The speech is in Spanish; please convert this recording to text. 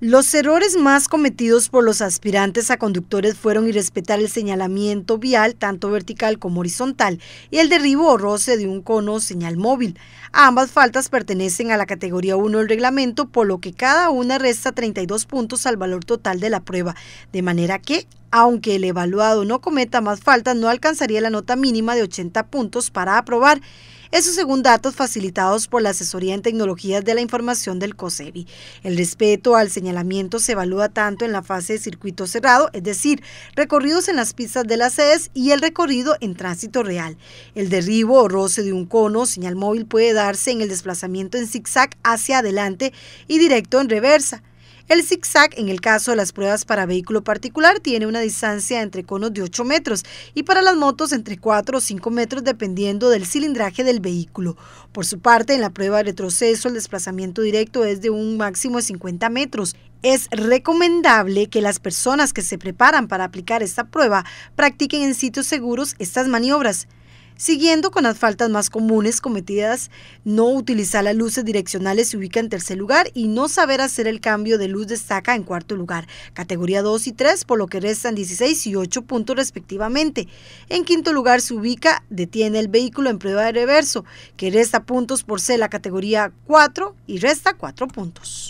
Los errores más cometidos por los aspirantes a conductores fueron irrespetar el señalamiento vial, tanto vertical como horizontal, y el derribo o roce de un cono o señal móvil. Ambas faltas pertenecen a la categoría 1 del reglamento, por lo que cada una resta 32 puntos al valor total de la prueba, de manera que, aunque el evaluado no cometa más faltas, no alcanzaría la nota mínima de 80 puntos para aprobar. Eso según datos facilitados por la Asesoría en Tecnologías de la Información del COSEBI. El respeto al señalamiento se evalúa tanto en la fase de circuito cerrado, es decir, recorridos en las pistas de las sedes y el recorrido en tránsito real. El derribo o roce de un cono o señal móvil puede darse en el desplazamiento en zigzag hacia adelante y directo en reversa. El zigzag, en el caso de las pruebas para vehículo particular, tiene una distancia entre conos de 8 metros y para las motos entre 4 o 5 metros dependiendo del cilindraje del vehículo. Por su parte, en la prueba de retroceso, el desplazamiento directo es de un máximo de 50 metros. Es recomendable que las personas que se preparan para aplicar esta prueba practiquen en sitios seguros estas maniobras. Siguiendo con las faltas más comunes cometidas, no utilizar las luces direccionales se ubica en tercer lugar y no saber hacer el cambio de luz destaca en cuarto lugar, categoría 2 y 3, por lo que restan 16 y 8 puntos respectivamente. En quinto lugar se ubica detiene el vehículo en prueba de reverso, que resta puntos por ser la categoría 4 y resta 4 puntos.